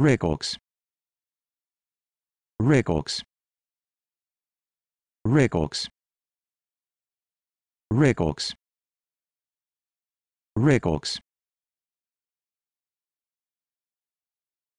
records records records records records